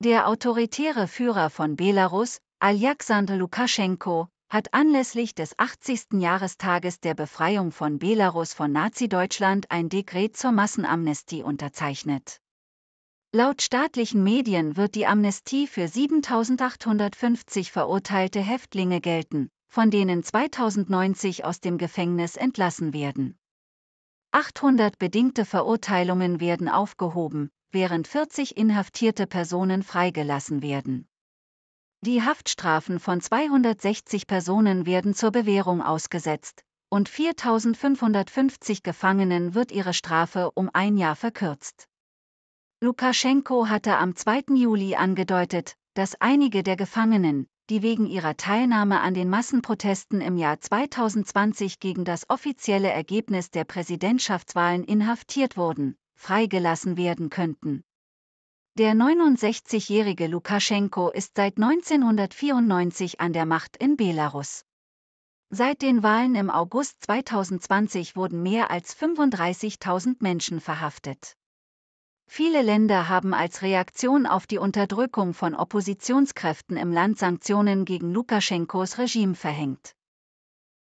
Der autoritäre Führer von Belarus, Aljaksandr Lukaschenko, hat anlässlich des 80. Jahrestages der Befreiung von Belarus von Nazi-Deutschland ein Dekret zur Massenamnestie unterzeichnet. Laut staatlichen Medien wird die Amnestie für 7850 verurteilte Häftlinge gelten, von denen 2090 aus dem Gefängnis entlassen werden. 800 bedingte Verurteilungen werden aufgehoben, während 40 inhaftierte Personen freigelassen werden. Die Haftstrafen von 260 Personen werden zur Bewährung ausgesetzt, und 4550 Gefangenen wird ihre Strafe um ein Jahr verkürzt. Lukaschenko hatte am 2. Juli angedeutet, dass einige der Gefangenen, die wegen ihrer Teilnahme an den Massenprotesten im Jahr 2020 gegen das offizielle Ergebnis der Präsidentschaftswahlen inhaftiert wurden, freigelassen werden könnten. Der 69-jährige Lukaschenko ist seit 1994 an der Macht in Belarus. Seit den Wahlen im August 2020 wurden mehr als 35.000 Menschen verhaftet. Viele Länder haben als Reaktion auf die Unterdrückung von Oppositionskräften im Land Sanktionen gegen Lukaschenkos Regime verhängt.